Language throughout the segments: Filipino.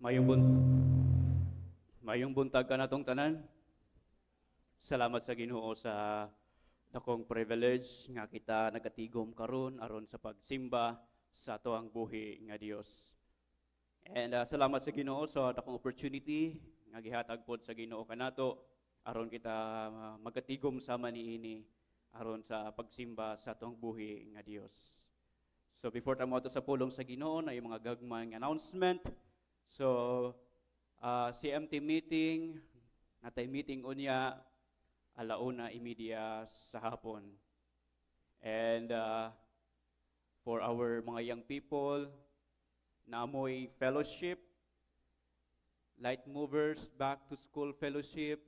Mayong, bun mayong buntag ka na tong tanan. Salamat sa Ginoo sa dakong privilege nga kita nagatigom karon aron sa pagsimba sa atoang buhi nga Dios. And uh, salamat sa Ginoo sa dakong opportunity nga gihatag pod sa Ginoo kanato aron kita uh, magatigom sama niini aron sa pagsimba sa atoang buhi nga Dios. So before ta mo sa pulong sa Ginoo na yung mga gagmayng announcement, So, uh, ah, CMT meeting, natay meeting unya, alauna imedia sa hapon. And uh, for our mga young people, naamoy fellowship, light movers, back to school fellowship,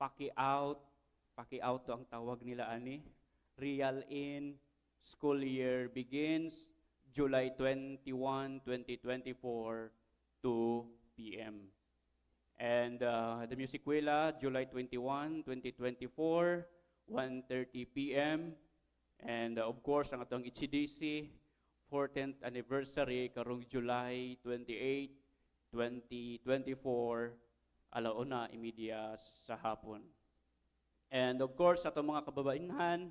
paki out, paki out to ang tawag nila ani, real in, school year begins July 21, 2024, 2 p.m. And uh, the Music Willa, July 21, 2024, 1.30 p.m. And uh, of course, ang atong ICDC, e 14th anniversary karong July 28, 2024, alauna imedia sa hapon. And of course, atong mga kababainhan,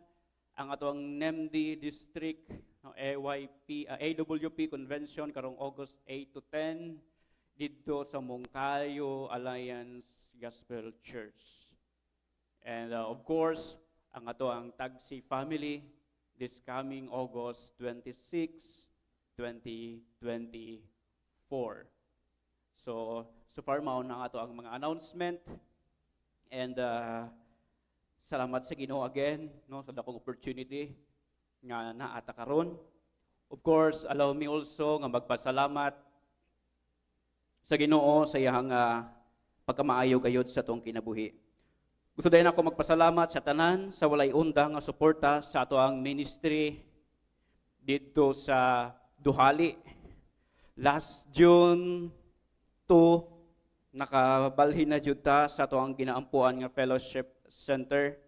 ang atong NEMD District AYP, uh, AWP Convention karong August 8 to 10, dito sa Mongkayo Alliance Gospel Church. And uh, of course, ang ato ang Tagsi family this coming August 26, 2024. So, so far mao na ato ang mga announcement and uh, salamat sa Ginoo again no sa dakong opportunity nga naa karon. Of course, allow me also nga magpasalamat sa Ginoo sa iyang uh, ah, pagkamaayo gayod sa tuong kinabuhi. Gusto dayon ako magpasalamat sa tanan sa walay unda nga suporta sa ato ang ministry dito sa Duhali. Last June 2 nakabalhin na jud ta sa ato ang ginaampuan nga fellowship center.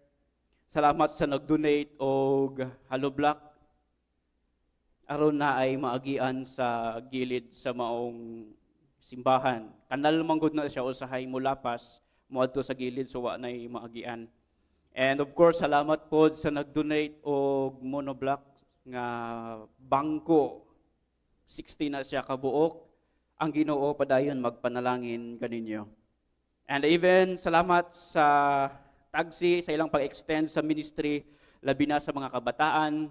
Salamat sa nag-donate og hollow block aron na ay maagian sa gilid sa maong simbahan. Kanal manggod na siya usahay mo lapas, moadto sa gilid so wa nay maagian. And of course, salamat po sa nag-donate og monoblock nga bangko. 60 na siya kabuok. Ang Ginoo padayon magpanalangin kaninyo. And even salamat sa tagsi sa ilang pag-extend sa ministry labi na sa mga kabataan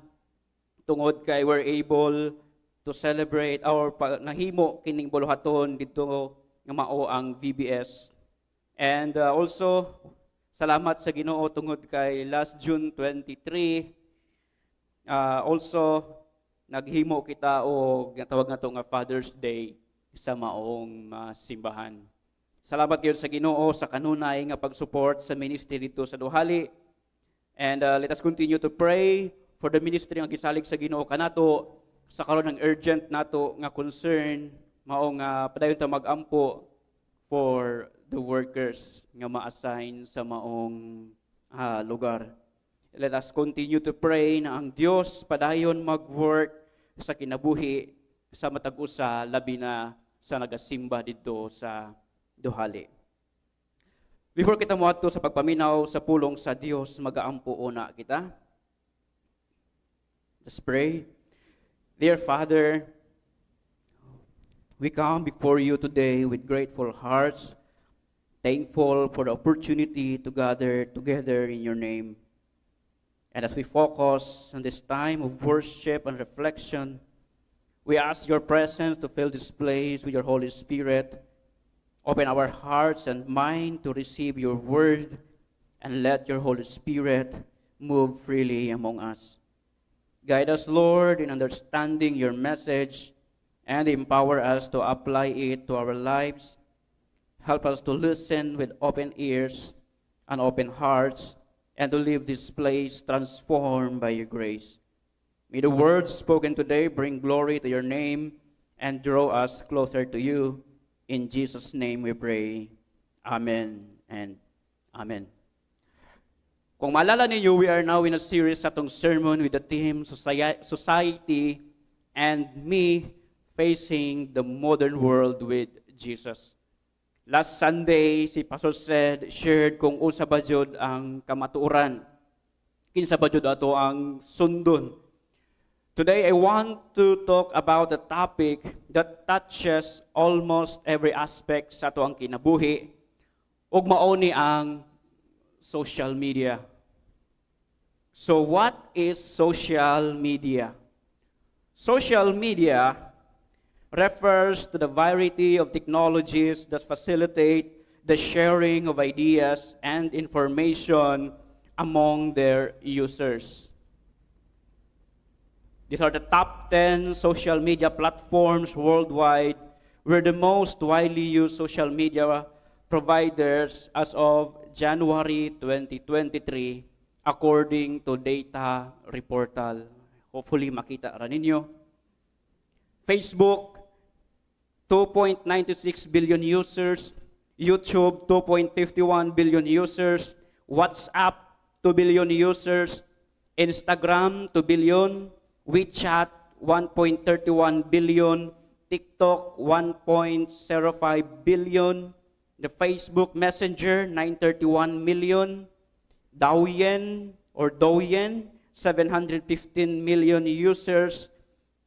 tungod kay we're able to celebrate our nahimo kining buluhaton dito nga mao ang VBS. And uh, also salamat sa Ginoo tungod kay last June 23 uh, also naghimo kita og natawag nato nga Father's Day sa maong uh, simbahan. Salamat gyud sa Ginoo sa kanunay nga pag-support sa ministry dito sa Duhali. And uh, let us continue to pray for the ministry nga gisalig sa Ginoo kanato sa karon ang urgent nato nga concern mao nga padayon ta magampo for the workers nga ma-assign sa maong uh, lugar. Let us continue to pray na ang Dios padayon mag-work sa kinabuhi sa matag-usa labi na sa nagasimba didto sa duhali. Before kita moadto sa pagpaminaw sa pulong sa Dios, magaampo una kita. Let's pray. Dear Father, we come before you today with grateful hearts, thankful for the opportunity to gather together in your name. And as we focus on this time of worship and reflection, we ask your presence to fill this place with your Holy Spirit. Open our hearts and mind to receive your word and let your Holy Spirit move freely among us. Guide us, Lord, in understanding your message and empower us to apply it to our lives. Help us to listen with open ears and open hearts and to leave this place transformed by your grace. May the words spoken today bring glory to your name and draw us closer to you. In Jesus' name we pray. Amen and amen. Kung maalala ninyo, we are now in a series sa tong sermon with the theme Society and Me Facing the Modern World with Jesus. Last Sunday, si Pastor said, shared kung unsa ba jud ang kamatuoran. Kinsa ba jud ato ang sundon. Today, I want to talk about a topic that touches almost every aspect sa to ang kinabuhi ug maoni ang social media. So, what is social media? Social media refers to the variety of technologies that facilitate the sharing of ideas and information among their users. These are the top 10 social media platforms worldwide where the most widely used social media providers as of January 2023 according to data reportal. Hopefully makita ra ninyo. Facebook 2.96 billion users, YouTube 2.51 billion users, WhatsApp 2 billion users, Instagram 2 billion, WeChat 1.31 billion, TikTok 1.05 billion, The Facebook Messenger, 931 million. Douyin or Douyin, 715 million users.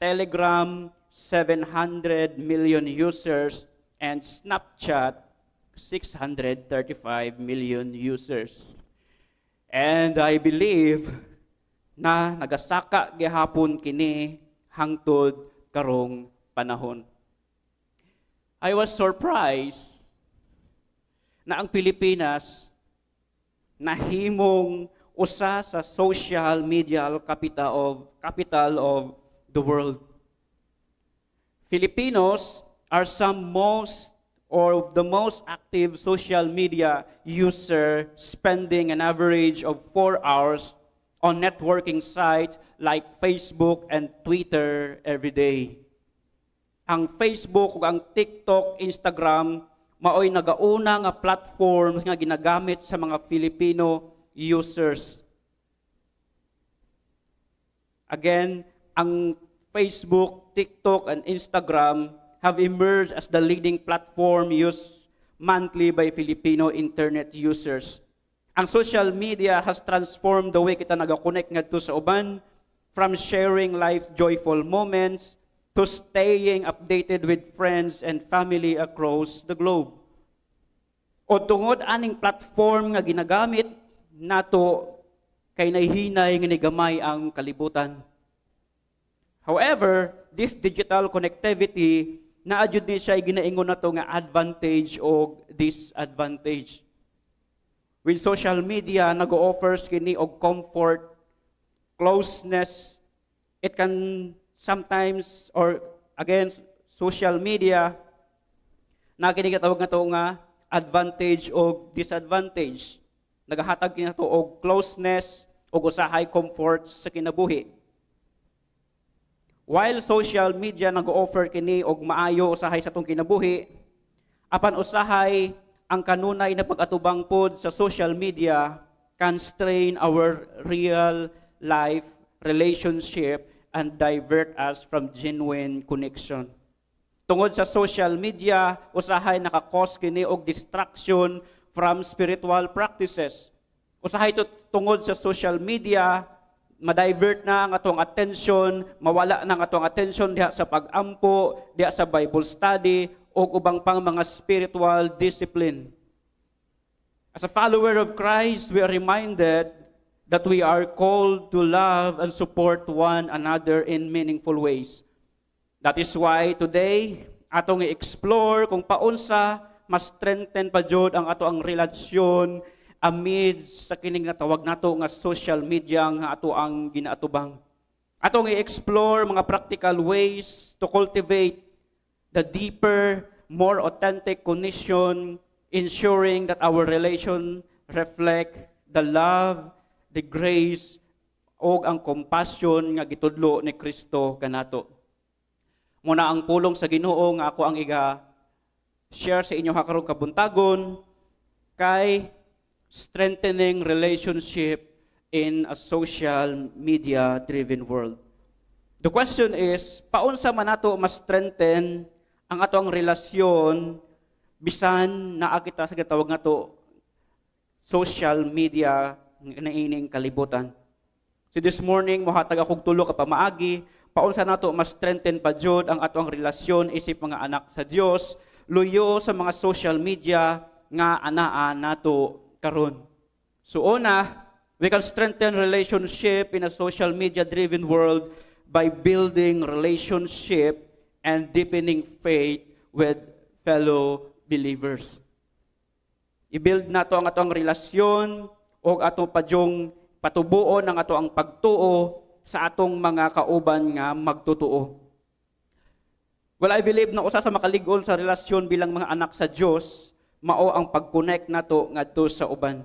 Telegram, 700 million users. And Snapchat, 635 million users. And I believe na nagasaka gihapon kini hangtod karong panahon. I was surprised na ang Pilipinas nahimong usa sa social media capital of capital of the world. Filipinos are some most or the most active social media user spending an average of 4 hours on networking sites like Facebook and Twitter every day. Ang Facebook ug ang TikTok, Instagram maoy nagauna nga platforms nga ginagamit sa mga Filipino users. Again, ang Facebook, TikTok, and Instagram have emerged as the leading platform used monthly by Filipino internet users. Ang social media has transformed the way kita nagakonect ngadto sa uban from sharing life joyful moments to staying updated with friends and family across the globe. O tungod aning platform nga ginagamit nato kay nahihinay nga nigamay ang kalibutan. However, this digital connectivity na adyod siya ginaingon nato nga advantage o disadvantage. With social media, nag-offers kini og comfort, closeness, it can sometimes, or again, social media, na kinigatawag nga to nga advantage o disadvantage. Nagahatag kina to og closeness o usahay comfort sa kinabuhi. While social media nag-offer kini og maayo usahay sa tong kinabuhi, apan usahay ang kanunay na pag-atubang pod sa social media can strain our real life relationship and divert us from genuine connection. Tungod sa social media, usahay nakakos kini og distraction from spiritual practices. Usahay to tungod sa social media, ma-divert na ang atong attention, mawala na ang atong attention diha sa pagampo, diha sa Bible study, o ubang pang mga spiritual discipline. As a follower of Christ, we are reminded that we are called to love and support one another in meaningful ways. That is why today, atong i-explore kung paunsa mas strengthen pa jud ang ato ang relasyon amid sa kining natawag nato nga social media nga ato ang ginaatubang. Atong i-explore mga practical ways to cultivate the deeper, more authentic connection, ensuring that our relation reflect the love the grace o ang compassion nga gitudlo ni Kristo kanato. Muna ang pulong sa Ginoo nga ako ang iga share sa inyo hakarong kabuntagon kay strengthening relationship in a social media driven world. The question is, paunsa man nato mas strengthen ang atong relasyon bisan naa kita sa gitawag nato social media na ining kalibutan. So this morning, mohatag akong tulo ka pamaagi, paunsa nato mas strengthen pa jud ang atong relasyon isip mga anak sa Dios, luyo sa mga social media nga anaa nato karon. So una, we can strengthen relationship in a social media driven world by building relationship and deepening faith with fellow believers. I-build nato ang atong relasyon o atong padyong patubuon ng ato ang pagtuo sa atong mga kauban nga magtutuo. Well, I believe na usa sa makalig-on sa relasyon bilang mga anak sa Dios mao ang pag-connect nato ngadto sa uban.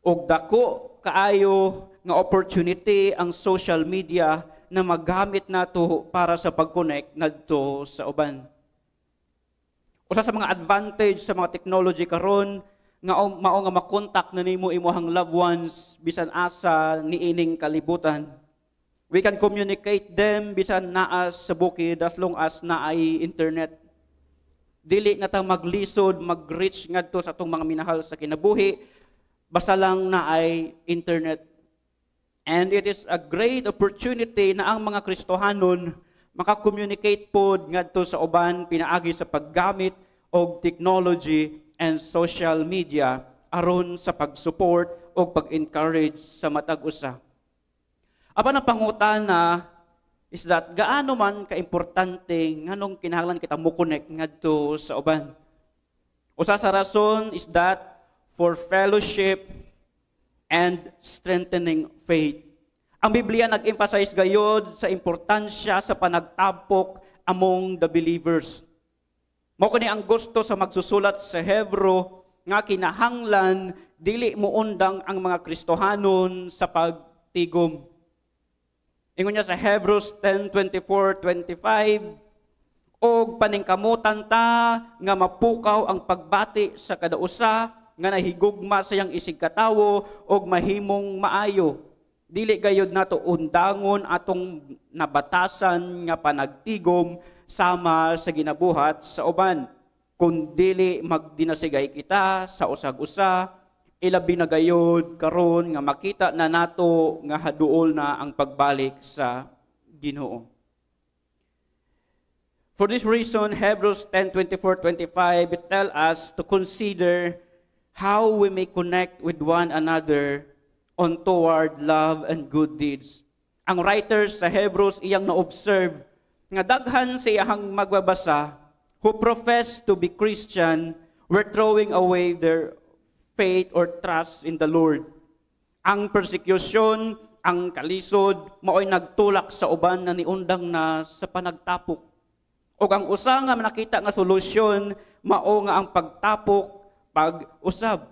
Og dako kaayo nga opportunity ang social media na magamit nato para sa pag-connect ngadto sa uban. Usa sa mga advantage sa mga technology karon nga mao nga makontak na nimo imong loved ones bisan asa niining kalibutan. We can communicate them bisan naa sa bukid as long as naay internet. Dili na ta maglisod, magreach ngadto sa atong mga minahal sa kinabuhi basta lang naay internet. And it is a great opportunity na ang mga Kristohanon maka-communicate pod ngadto sa uban pinaagi sa paggamit og technology and social media aron sa pag-support o pag-encourage sa matag usa. Apan ang pangutana is that gaano man kaimportante nganong kinahanglan kita mo connect ngadto sa uban. Usa sa rason is that for fellowship and strengthening faith. Ang Biblia nag-emphasize gayod sa importansya sa panagtapok among the believers. Mao kini ang gusto sa magsusulat sa Hebro nga kinahanglan dili mo undang ang mga Kristohanon sa pagtigom. Ingon niya sa Hebrews 10:24-25, og paningkamutan ta nga mapukaw ang pagbati sa kadausa nga nahigugma sa iyang isig katawo og mahimong maayo. Dili gayod nato undangon atong nabatasan nga panagtigom sama sa ginabuhat sa uban, dili magdinasigay kita sa usag-usa, ilabi na gayod karon nga makita na nato nga haduol na ang pagbalik sa Ginoo. For this reason, Hebrews 10:24-25 it tell us to consider how we may connect with one another on toward love and good deeds. Ang writers sa Hebrews iyang na-observe nga daghan sa iyahang magbabasa who profess to be Christian were throwing away their faith or trust in the Lord. Ang persecution, ang kalisod, maoy nagtulak sa uban na niundang na sa panagtapok. O ang usa nga nakita nga solusyon, mao nga ang pagtapok, pag-usab.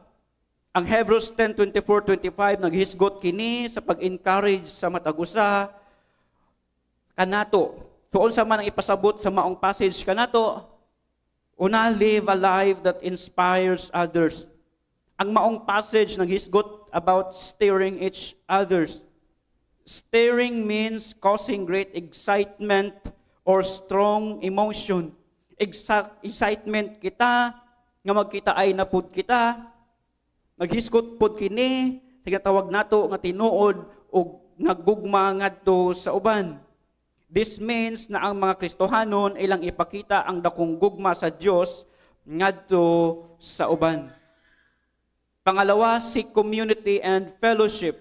Ang Hebrews 10:24-25 naghisgot kini sa pag-encourage sa matag-usa kanato So sa man ang ipasabot sa maong passage kanato, una live a life that inspires others. Ang maong passage naghisgot about stirring each others. Stirring means causing great excitement or strong emotion. Exact excitement kita nga magkita ay napud kita, naghisgot pod kini, tawag nato nga tinuod o nagugma ngadto sa uban. This means na ang mga Kristohanon ilang ipakita ang dakong gugma sa Diyos ngadto sa uban. Pangalawa, si community and fellowship.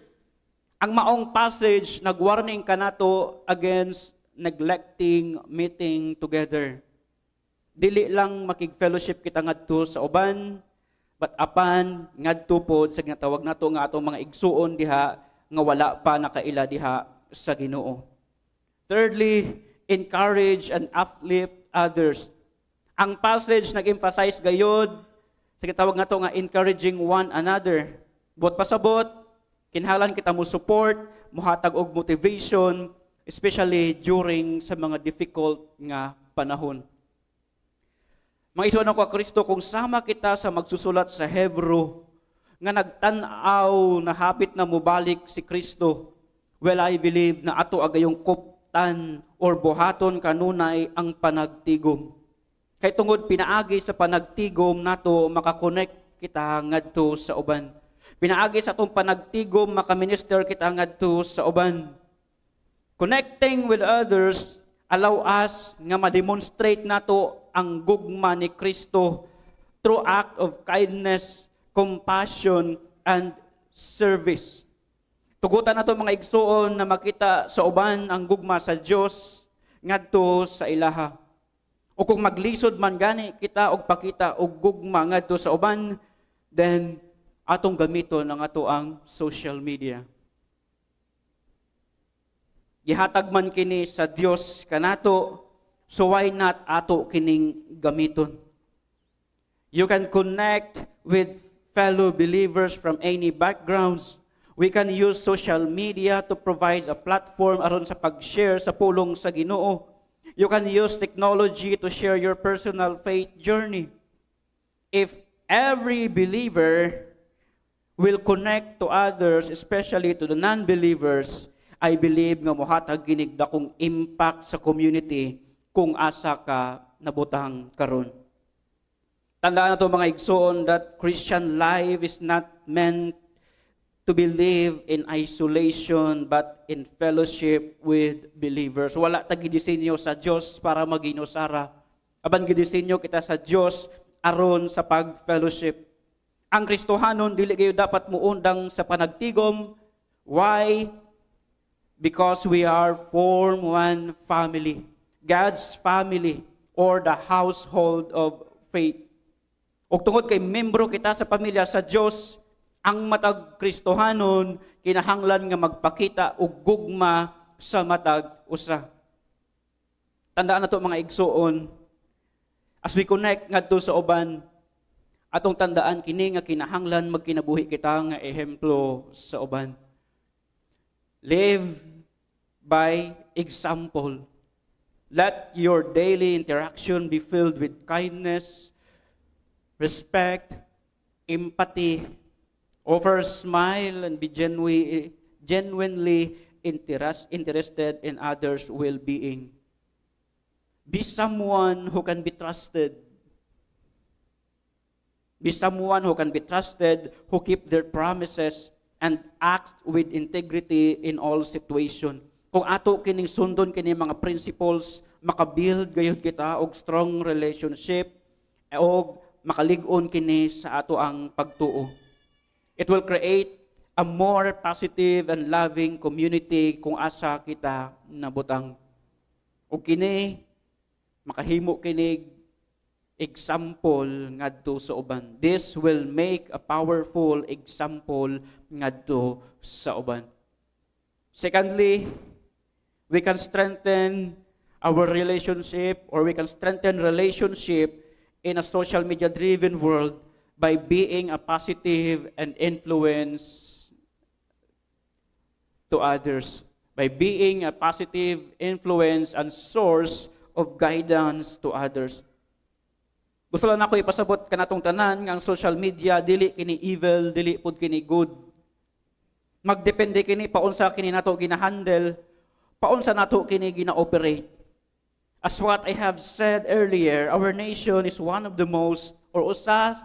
Ang maong passage nagwarning kanato against neglecting meeting together. Dili lang makig-fellowship kita ngadto sa uban, but apan ngadto pod sa ginatawag nato nga atong mga igsuon diha nga wala pa nakaila diha sa Ginoo. Thirdly, encourage and uplift others. Ang passage nag-emphasize gayod, sa tawag na to nga encouraging one another. Buot pasabot, kinhalan kita mo support, muhatag og motivation, especially during sa mga difficult nga panahon. Mga isuan ako Kristo, kung sama kita sa magsusulat sa Hebrew, nga nagtanaw na hapit na mubalik si Kristo, well, I believe na ato agayong kop tan or buhaton kanunay ang panagtigom. Kay tungod pinaagi sa panagtigom nato makakonek kita ngadto sa uban. Pinaagi sa atong panagtigom makaminister kita ngadto sa uban. Connecting with others allow us nga ma-demonstrate nato ang gugma ni Kristo through act of kindness, compassion, and service. Tugutan nato mga igsuon na makita sa uban ang gugma sa Dios ngadto sa ilaha. O kung maglisod man gani kita og pakita og gugma ngadto sa uban, then atong gamiton ang ato ang social media. Gihatag man kini sa Dios kanato, so why not ato kining gamiton? You can connect with fellow believers from any backgrounds We can use social media to provide a platform aron sa pag-share sa pulong sa Ginoo. You can use technology to share your personal faith journey. If every believer will connect to others, especially to the non-believers, I believe nga mohatag ginig dakong impact sa community kung asa ka nabutang karon. Tandaan na to mga igsoon that Christian life is not meant to believe in isolation but in fellowship with believers. Wala ta gidisenyo sa Dios para maginusara. Aban gidisenyo kita sa Dios aron sa pag-fellowship. Ang Kristohanon dili kayo dapat muundang sa panagtigom. Why? Because we are form one family. God's family or the household of faith. Og tungod kay membro kita sa pamilya sa Dios, ang matag Kristohanon kinahanglan nga magpakita og gugma sa matag usa. Tandaan nato mga igsoon as we connect ngadto sa uban atong tandaan kini nga kinahanglan magkinabuhi kita nga ehemplo sa uban. Live by example. Let your daily interaction be filled with kindness, respect, empathy, Offer a smile and be genuine, genuinely interest, interested in others' well-being. Be someone who can be trusted. Be someone who can be trusted, who keep their promises, and act with integrity in all situation. Kung ato kining sundon kini mga principles, makabuild gayud kita og strong relationship, e og makalig-on kini sa ato ang pagtuo. It will create a more positive and loving community kung asa kita nabutang. O kini, makahimo kinig, example ngadto sa uban. This will make a powerful example ngadto sa uban. Secondly, we can strengthen our relationship or we can strengthen relationship in a social media driven world by being a positive and influence to others, by being a positive influence and source of guidance to others. Gusto lang ako ipasabot kanatong tanan ng social media, dili kini evil, dili pud kini good. Magdepende kini paunsa kini nato ginahandle, paunsa nato kini ginaoperate As what I have said earlier, our nation is one of the most or usa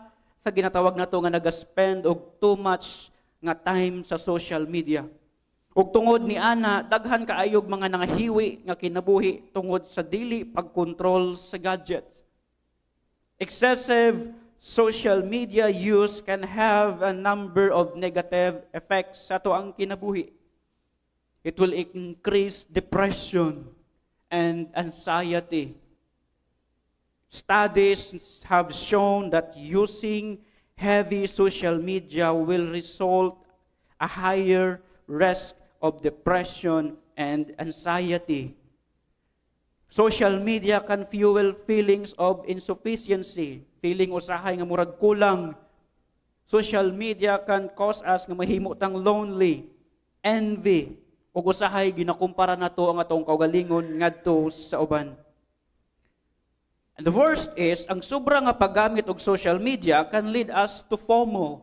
sa ginatawag na to nga nagaspend og too much nga time sa social media. Ug tungod ni ana, daghan kaayog mga nangahiwi nga kinabuhi tungod sa dili pagkontrol sa gadgets. Excessive social media use can have a number of negative effects sa to ang kinabuhi. It will increase depression and anxiety Studies have shown that using heavy social media will result a higher risk of depression and anxiety. Social media can fuel feelings of insufficiency, feeling usahay nga murag kulang. Social media can cause us nga mahimo tang lonely, envy, ug usahay ginakumpara nato ang atong kaugalingon ngadto sa uban. And the worst is, ang sobra nga paggamit og social media can lead us to FOMO.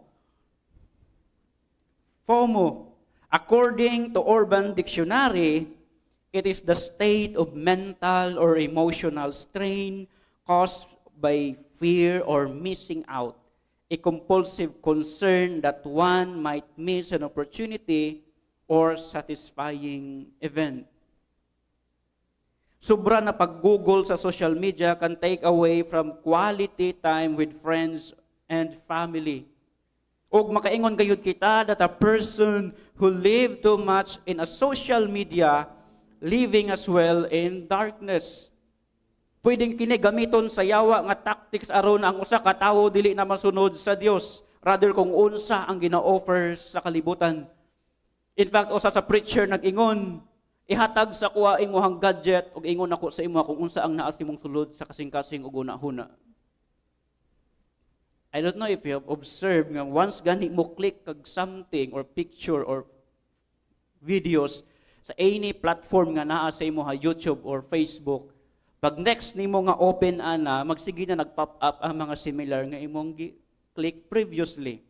FOMO. According to Urban Dictionary, it is the state of mental or emotional strain caused by fear or missing out, a compulsive concern that one might miss an opportunity or satisfying event. Sobra na pag-google sa social media can take away from quality time with friends and family. Og makaingon gayud kita that a person who live too much in a social media living as well in darkness. Pwedeng kini gamiton sa yawa nga tactics aron ang usa ka tawo dili na masunod sa Dios rather kung unsa ang gina-offer sa kalibutan. In fact, usa sa preacher nag-ingon, Ihatag sa kuha imong gadget ug ingon ako sa imo kung unsa ang naas imong sulod sa kasing-kasing ug una-huna. I don't know if you have observed nga once gani mo click kag something or picture or videos sa any platform nga naa sa imo ha YouTube or Facebook pag next nimo nga open ana magsige na nag-pop up ang mga similar nga imong click previously.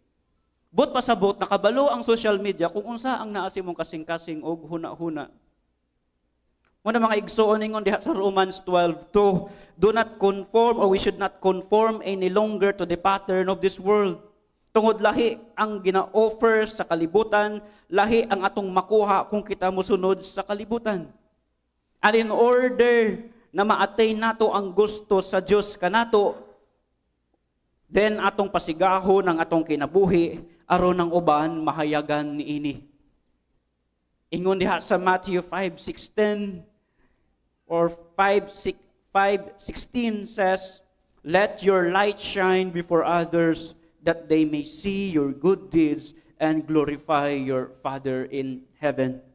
But pasabot, nakabalo ang social media kung unsa ang naa sa imong kasing-kasing og huna-huna. Muna mga igsoon ningon diha sa Romans 12:2, do not conform or we should not conform any longer to the pattern of this world. Tungod lahi ang gina-offer sa kalibutan, lahi ang atong makuha kung kita mosunod sa kalibutan. And in order na ma-attain nato ang gusto sa Dios kanato, then atong pasigahon ang atong kinabuhi aron ang uban mahayagan niini. Ingon diha sa Matthew 5:6-10, or 5:16 says, Let your light shine before others that they may see your good deeds and glorify your Father in heaven.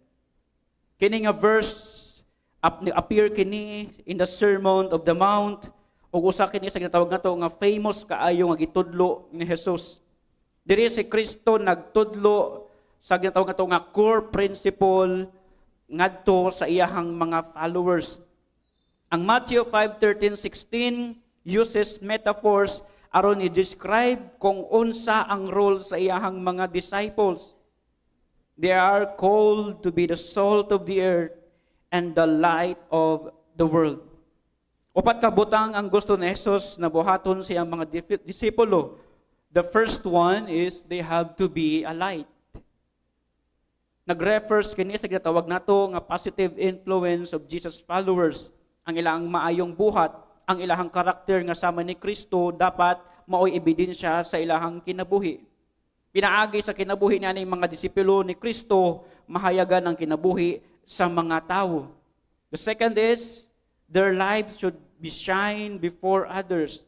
Kining a verse appear kini in the Sermon of the Mount ug usa kini sa ginatawag nato nga famous kaayo nga gitudlo ni Jesus. Diri si Kristo nagtudlo sa ginatawag nato nga core principle ngadto sa iyahang mga followers. Ang Matthew 5:13-16 uses metaphors aron i-describe kung unsa ang role sa iyahang mga disciples. They are called to be the salt of the earth and the light of the world. Upat ka butang ang gusto ni Jesus na buhaton sa iyang mga disipulo. The first one is they have to be a light. Nag-refers kini sa ginatawag nato nga positive influence of Jesus followers. Ang ilang maayong buhat, ang ilahang karakter nga sama ni Kristo dapat maoy ebidensya sa ilahang kinabuhi. Pinaagi sa kinabuhi ni ng mga disipulo ni Kristo, mahayagan ang kinabuhi sa mga tao. The second is, their lives should be shine before others.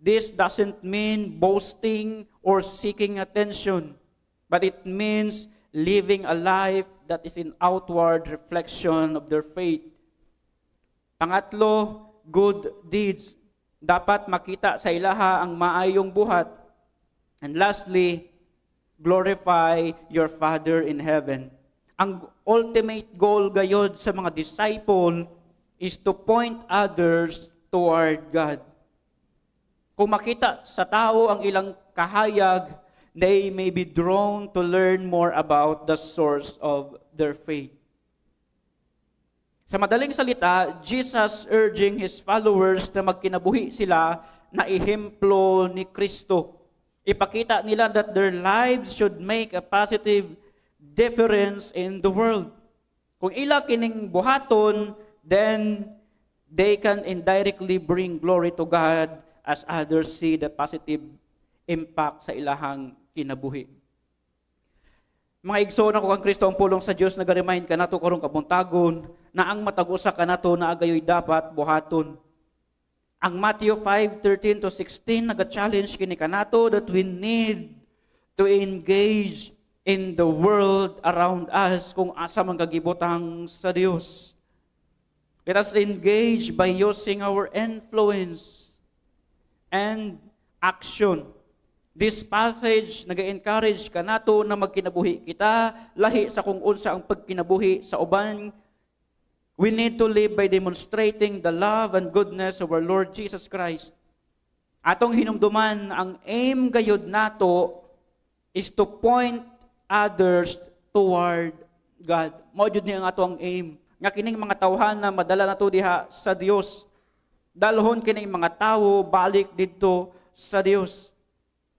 This doesn't mean boasting or seeking attention, but it means living a life that is in outward reflection of their faith. Pangatlo, good deeds. Dapat makita sa ilaha ang maayong buhat. And lastly, glorify your Father in heaven. Ang ultimate goal gayod sa mga disciple is to point others toward God. Kung makita sa tao ang ilang kahayag they may be drawn to learn more about the source of their faith. Sa madaling salita, Jesus urging His followers na magkinabuhi sila na ihemplo ni Kristo. Ipakita nila that their lives should make a positive difference in the world. Kung ila kining buhaton, then they can indirectly bring glory to God as others see the positive impact sa ilahang kinabuhi. Mga igsoon ako kang Kristo ang pulong sa Dios nagaremind ka nato karong kabuntagon na ang matag usa ka nato na agayoy dapat buhaton. Ang Matthew 5:13 to 16 naga-challenge kini kanato that we need to engage in the world around us kung asa man kagibutang sa Dios. Let us engage by using our influence and action This passage nag-encourage ka nato na magkinabuhi kita, lahi sa kung unsa ang pagkinabuhi sa uban. We need to live by demonstrating the love and goodness of our Lord Jesus Christ. Atong hinumduman, ang aim gayud nato is to point others toward God. Mao jud ni ang atong aim. Nga kining mga tawhan na madala nato diha sa Dios. Dalhon kining mga tawo balik didto sa Dios.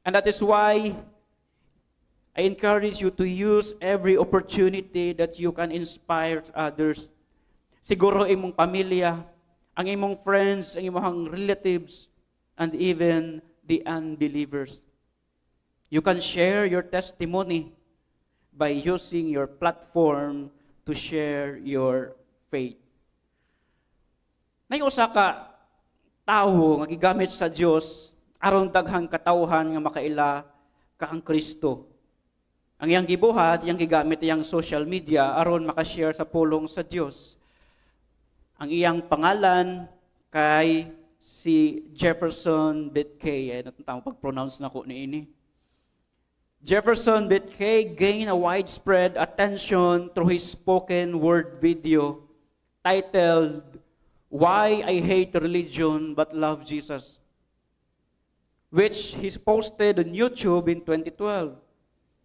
And that is why I encourage you to use every opportunity that you can inspire others. Siguro imong pamilya, ang imong friends, ang imong relatives, and even the unbelievers. You can share your testimony by using your platform to share your faith. Nay usa ka tawo nga gigamit sa Dios aron daghang katawhan nga makaila ka ang Kristo. Ang iyang gibuhat, iyang gigamit iyang social media aron makashare sa pulong sa Dios. Ang iyang pangalan kay si Jefferson Bitkay. Ay, tama pag-pronounce na ko ni ini. Jefferson Bitkay gained a widespread attention through his spoken word video titled, Why I Hate Religion But Love Jesus. which he posted on YouTube in 2012.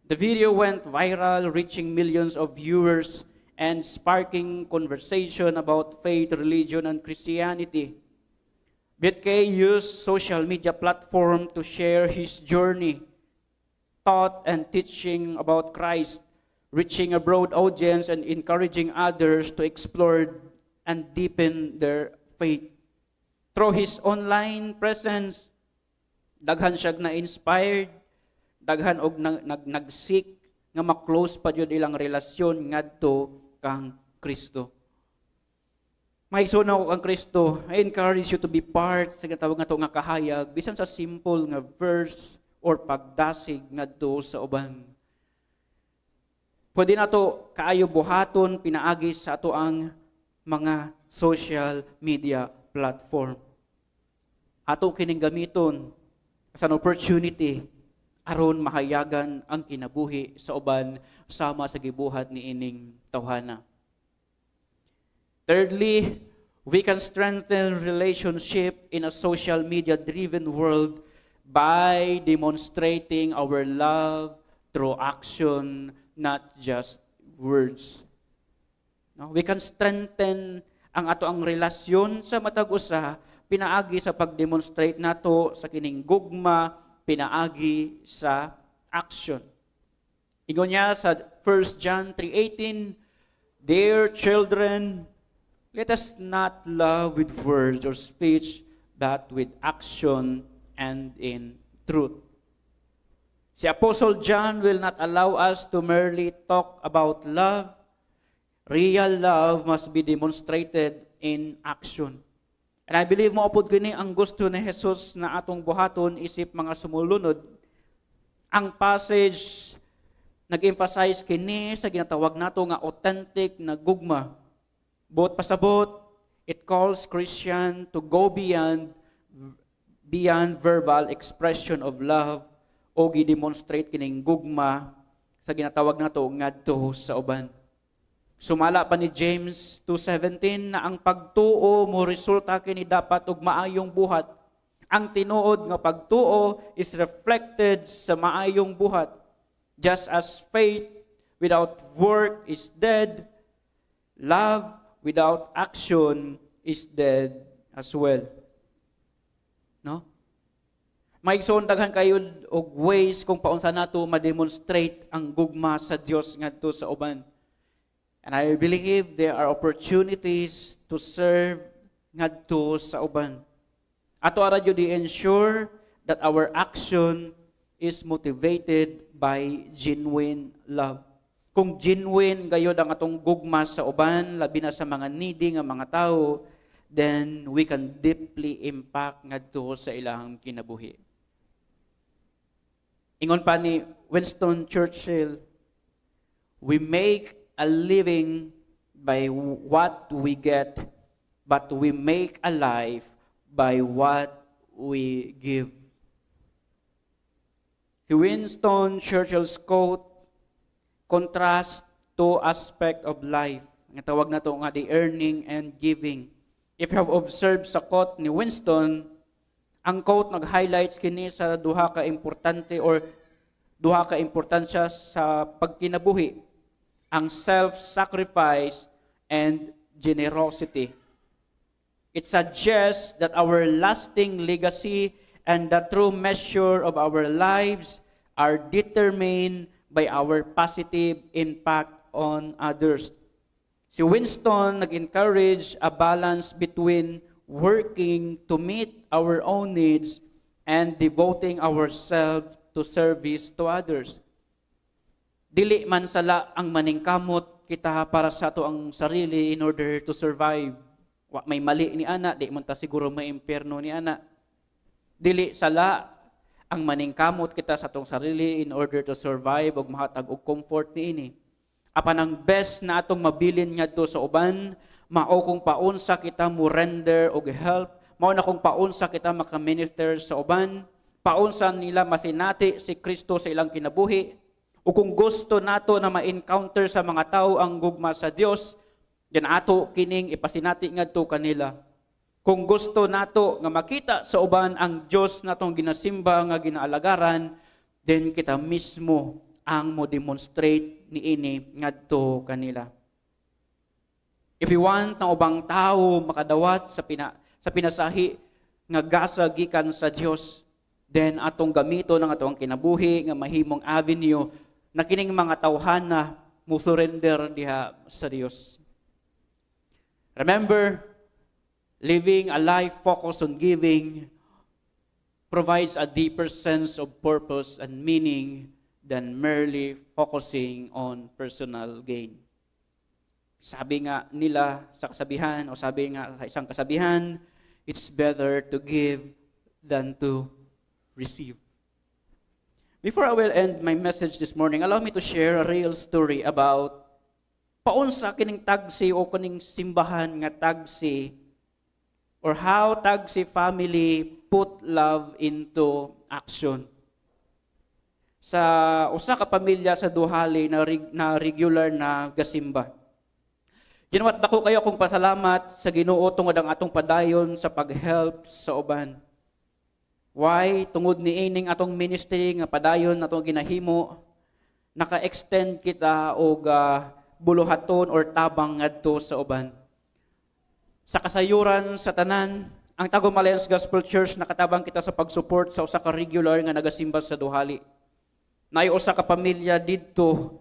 The video went viral, reaching millions of viewers and sparking conversation about faith, religion, and Christianity. Bietkay used social media platform to share his journey, thought, and teaching about Christ, reaching a broad audience and encouraging others to explore and deepen their faith. Through his online presence, daghan siya na inspired daghan og nag nagseek nga ma-close pa jud ilang relasyon ngadto kang Kristo Maigsoon ako kang Kristo, I encourage you to be part sa gatawag nga nga kahayag, bisan sa simple nga verse or pagdasig do sa uban. Pwede na to kaayo buhaton pinaagi sa ato ang mga social media platform. Ato kining gamiton as an opportunity aron mahayagan ang kinabuhi sa uban sama sa gibuhat ni ining tawhana. Thirdly, we can strengthen relationship in a social media driven world by demonstrating our love through action, not just words. No? We can strengthen ang ato ang relasyon sa matag-usa pinaagi sa pagdemonstrate nato sa kining gugma, pinaagi sa action. Ingon niya sa 1 John 3:18, Dear children, let us not love with words or speech, but with action and in truth. Si Apostle John will not allow us to merely talk about love. Real love must be demonstrated in action. And I believe mo upod gani ang gusto ni Jesus na atong buhaton isip mga sumulunod. Ang passage nag-emphasize kini sa ginatawag nato nga authentic na gugma. Bot pasabot, it calls Christian to go beyond beyond verbal expression of love o gi-demonstrate kining gugma sa ginatawag nato ngadto sa uban. Sumala pa ni James 2.17 na ang pagtuo mo resulta kini dapat og maayong buhat. Ang tinuod nga pagtuo is reflected sa maayong buhat. Just as faith without work is dead, love without action is dead as well. No? Maigsoon daghan kayo og ways kung paunsa nato ma-demonstrate ang gugma sa Dios ngadto sa uban And I believe there are opportunities to serve ngadto sa uban. Ato ara jud ensure that our action is motivated by genuine love. Kung genuine gayod ang atong gugma sa uban, labi na sa mga needy nga mga tao, then we can deeply impact ngadto sa ilang kinabuhi. Ingon pa ni Winston Churchill, we make a living by what we get, but we make a life by what we give. The Winston Churchill's quote contrasts two aspects of life. Ang tawag na to nga, the earning and giving. If you have observed sa quote ni Winston, ang quote nag-highlights kini sa duha ka importante or duha ka importansya sa pagkinabuhi ang self-sacrifice and generosity. It suggests that our lasting legacy and the true measure of our lives are determined by our positive impact on others. Si Winston nag-encourage a balance between working to meet our own needs and devoting ourselves to service to others. dili man sala ang maningkamot kita para sa ato ang sarili in order to survive. Wa may mali ni ana, di man ta siguro may impierno ni ana. Dili sala ang maningkamot kita sa atong sarili in order to survive og mahatag og comfort ni ini Apan ang best na atong mabilin ngadto sa uban, mao kung paunsa kita mo render og help, mao na kung paunsa kita maka-minister sa uban, paunsa nila masinati si Kristo sa ilang kinabuhi, o kung gusto nato na ma-encounter sa mga tao ang gugma sa Dios, yan ato kining ipasinati ngadto kanila. Kung gusto nato nga makita sa uban ang Dios natong ginasimba nga ginaalagaran, then kita mismo ang mo demonstrate niini ngadto kanila. If you want ang ubang tao makadawat sa pina, sa pinasahi nga gasa gikan sa Dios, then atong gamito ng atong kinabuhi nga mahimong avenue na kining mga na mo surrender diha sa Dios. Remember, living a life focused on giving provides a deeper sense of purpose and meaning than merely focusing on personal gain. Sabi nga nila sa kasabihan, o sabi nga sa isang kasabihan, it's better to give than to receive. Before I will end my message this morning, allow me to share a real story about paunsa kining tagsi o kining simbahan nga tagsi or how tagsi family put love into action. Sa usa ka pamilya sa Duhali na, na regular na gasimba. Ginawa dako kayo akong pasalamat sa Ginoo tungod ang atong padayon sa pag-help sa uban. Why? Tungod ni ining atong ministry nga padayon atong ginahimo, naka-extend kita og uh, buluhaton or tabang ngadto sa uban. Sa kasayuran sa tanan, ang Tagum Alliance Gospel Church nakatabang kita sa pag-support sa usa ka regular nga nagasimba sa duhali. Nay usa ka pamilya didto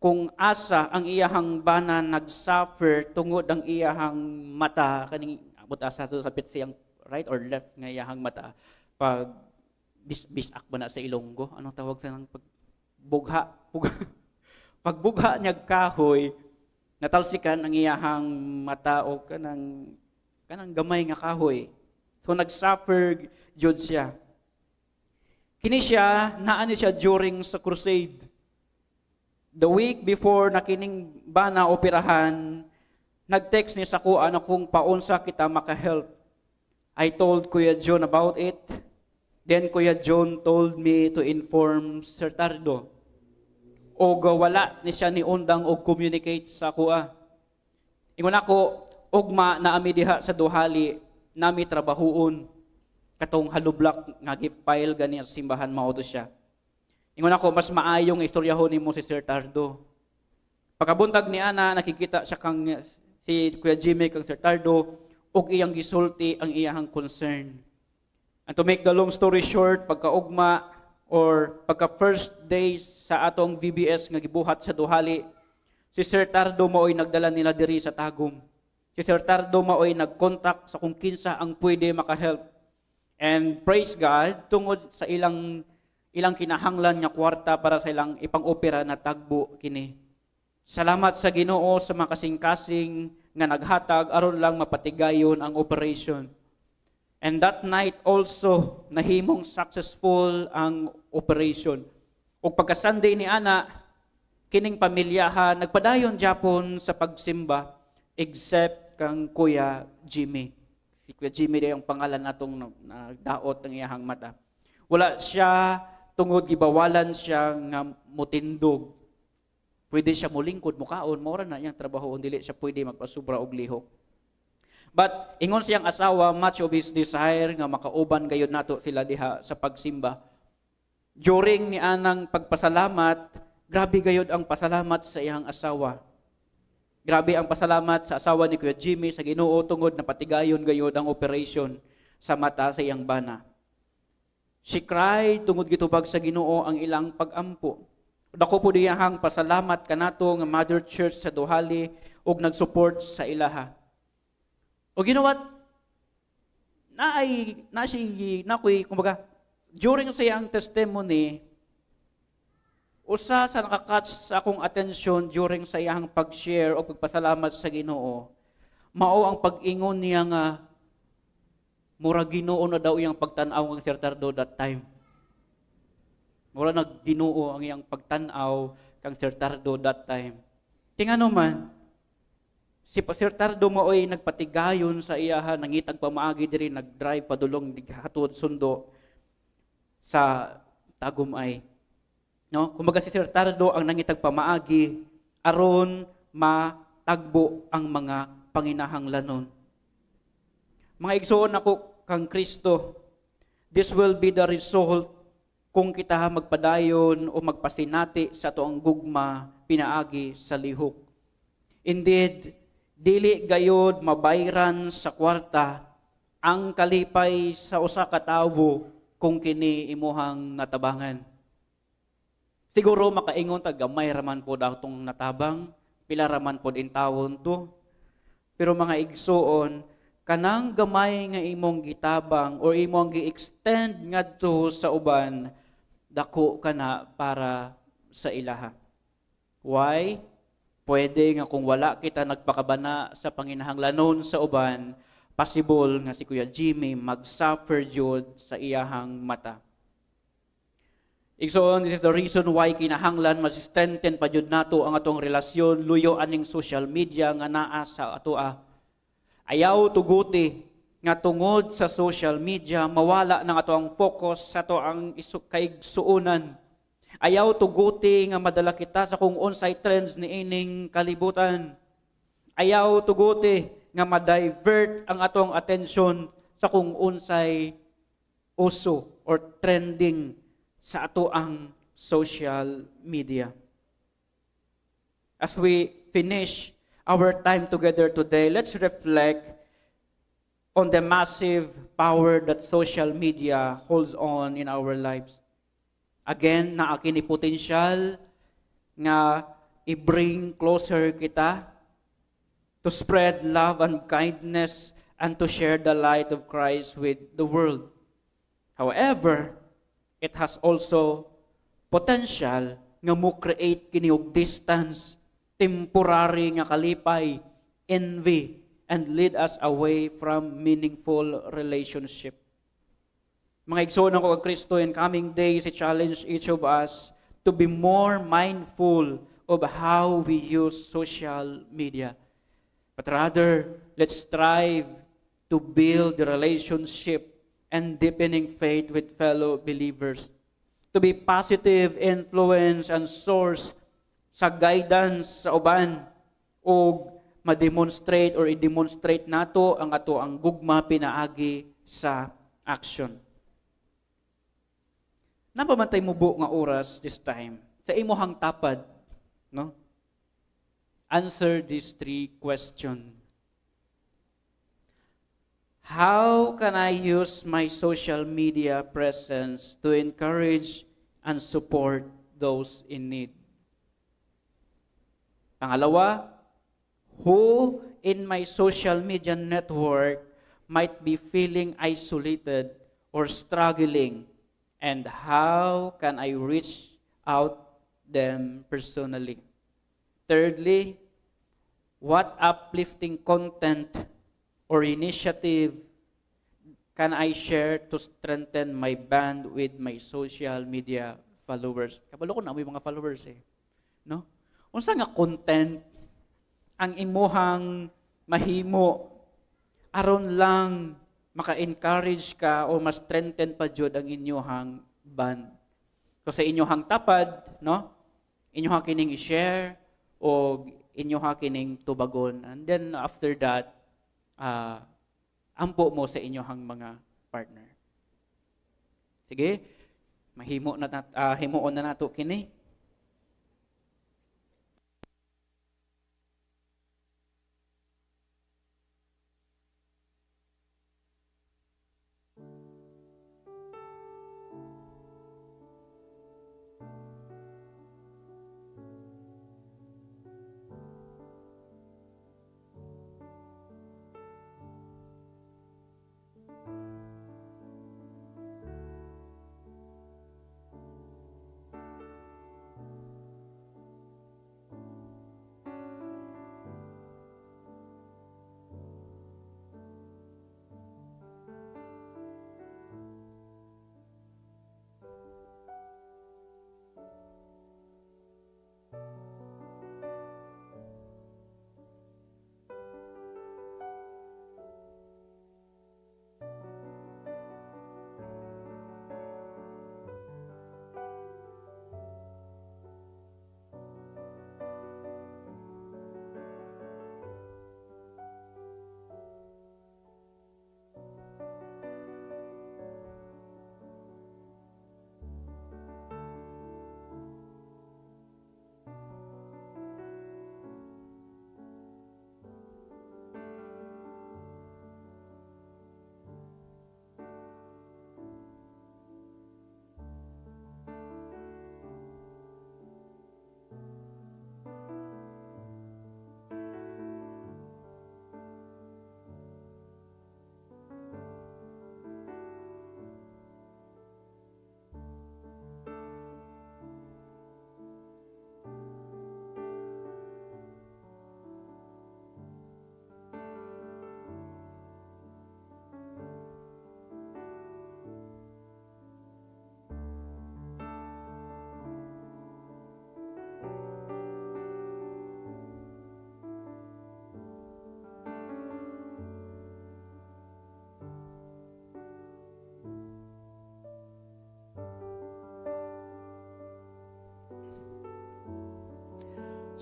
kung asa ang iyahang bana nagsuffer tungod ang iyahang mata kaning abot asa sa sapit siyang right or left nga iyahang mata pag bisbisak bisak ba na sa Ilonggo? Ano tawag sa ng pagbugha? pagbugha niyag kahoy, natalsikan ang iyahang mata o kanang, kanang gamay nga kahoy. So nagsuffer jud siya. Kini siya, naani siya during sa crusade. The week before na kining bana operahan, nag-text niya sa kuan akong paunsa kita maka-help. I told Kuya John about it. Then Kuya John told me to inform Sir Tardo. O gawala ni siya ni Undang og communicate sa kuha. Ingon ako, ugma na ami diha sa duhali, nami trabahuon. Katong haloblak nga gift file gani sa simbahan mao to siya. Ingon ako, mas maayong istoryahon mo si Sir Tardo. Pagkabuntag ni Ana, nakikita siya kang si Kuya Jimmy kang Sir Tardo, ug iyang gisulti ang iyahang concern. And to make the long story short, pagkaugma or pagka first day sa atong VBS nga gibuhat sa duhali, si Sir Tardo maoy nagdala nila diri sa Tagum. Si Sir Tardo maoy nag-contact sa kung kinsa ang pwede makahelp. And praise God, tungod sa ilang ilang kinahanglan nga kwarta para sa ilang ipang-opera na tagbo kini. Salamat sa Ginoo sa mga kasing-kasing nga naghatag aron lang mapatigayon ang operation. And that night also nahimong successful ang operation. Ug pagka Sunday ni ana kining pamilyaha nagpadayon Japon sa pagsimba except kang Kuya Jimmy. Si Kuya Jimmy day ang pangalan natong nagdaot ng iyahang mata. Wala siya tungod gibawalan siya nga mutindog Pwede siya mulingkod mo kaon, mora na iyang trabaho, dili siya pwede magpasubra og lihok. But ingon siyang asawa, much of his desire nga makauban gayud nato sila diha sa pagsimba. During ni anang pagpasalamat, grabe gayud ang pasalamat sa iyang asawa. Grabe ang pasalamat sa asawa ni Kuya Jimmy sa Ginoo tungod na patigayon gayod ang operation sa mata sa iyang bana. Si cried tungod gitubag sa Ginoo ang ilang pagampo. Dako po diyahang pasalamat kanato nga Mother Church sa Duhali nag-support sa ilaha. O ginawat, na ay na si na kuy kumbaga during sa ang testimony usa sa nakakatch sa akong atensyon during sa iyang pag-share o pagpasalamat sa Ginoo mao ang pag-ingon niya nga mura Ginoo na daw iyang pagtan-aw ng sertardo that time. Mura nagdinuo ang iyang pagtanaw kang Sir Tardo that time. Tingano man, si Sir Tardo mo maoy nagpatigayon sa iyaha, nangitag pamaagi diri, nag-drive padulong, hatod, sundo sa tagumay. No? Kumbaga si Sir Tardo ang nangitag pamaagi, aron matagbo ang mga panginahang lanon. Mga igsoon ako kang Kristo, this will be the result kung kita magpadayon o magpasinati sa toang gugma pinaagi sa lihok. Indeed, dili gayod mabayran sa kwarta ang kalipay sa usa ka tawo kung kini imuhang natabangan. Siguro makaingon ta gamay raman pod atong natabang, pila raman pod intawon to. Pero mga igsuon, kanang gamay nga imong gitabang or imong gi-extend ngadto sa uban dako ka na para sa ilaha. Why? Pwede nga kung wala kita nagpakabana sa panginahanglanon sa uban, possible nga si Kuya Jimmy mag-suffer jud sa iyahang mata. Igsoon, this is the reason why kinahanglan masistenten pa jud nato ang atong relasyon luyo aning social media nga naa sa atoa. Ah. Ayaw tuguti nga tungod sa social media mawala ng ato ang focus sa ato ang kaigsuunan ayaw tuguti nga madala kita sa kung unsay trends ni ining kalibutan ayaw tuguti nga ma-divert ang atong atensyon sa kung unsay uso or trending sa ato ang social media as we finish our time together today let's reflect on the massive power that social media holds on in our lives. Again, naaki ni potential nga i-bring closer kita to spread love and kindness and to share the light of Christ with the world. However, it has also potential nga mo create kini og distance, temporary nga kalipay, envy, and lead us away from meaningful relationship. Mga igsoon ko ang Kristo, in coming days, I challenge each of us to be more mindful of how we use social media. But rather, let's strive to build the relationship and deepening faith with fellow believers. To be positive influence and source sa guidance sa uban o ma-demonstrate or i-demonstrate nato ang ato ang gugma pinaagi sa action. Napamantay mo buo nga oras this time sa imuhang tapad, no? Answer these three questions. How can I use my social media presence to encourage and support those in need? Pangalawa, who in my social media network might be feeling isolated or struggling and how can I reach out them personally? Thirdly, what uplifting content or initiative can I share to strengthen my band with my social media followers? Kabalo ko na may mga followers eh. No? Unsa nga content ang imuhang mahimo aron lang maka-encourage ka o mas strengthen pa jud ang inyohang band. So sa inyohang tapad, no? Inyoha kining i-share o inyoha kining tubagon. And then after that, uh, ampo mo sa inyohang mga partner. Sige, mahimo na nat, uh, himuon na nato kini.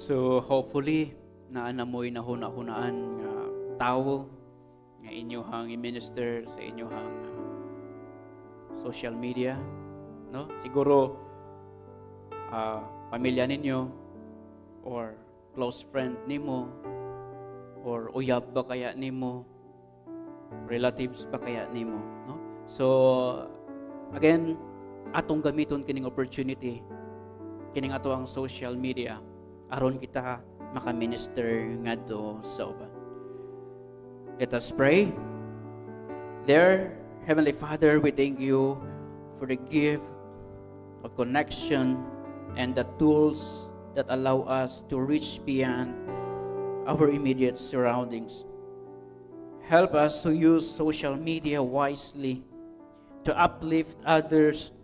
So hopefully, naanamoy na huna-hunaan nga uh, tao nga inyohang i-minister sa inyohang uh, ah, social media. No? Siguro, uh, pamilya ninyo or close friend nimo or uyab ba kaya nimo relatives ba kaya nimo no so again atong gamiton kining opportunity kining ato ang social media aron kita makaminister ngadto sa uban. Let us pray. Dear Heavenly Father, we thank you for the gift of connection and the tools that allow us to reach beyond our immediate surroundings. Help us to use social media wisely to uplift others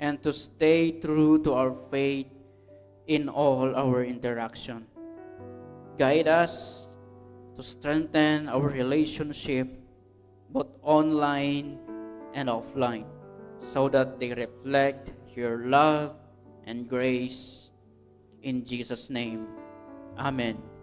and to stay true to our faith in all our interaction. Guide us to strengthen our relationship both online and offline so that they reflect your love and grace in Jesus' name. Amen.